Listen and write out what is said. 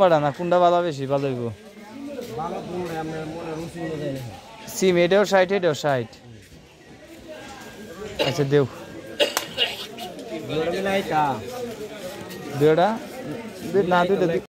বাড়া না কোনটা বালা বেশি ভালো হইব সিম এটাও ষাট এটাও ষাট আচ্ছা দেও দুটা না দুটা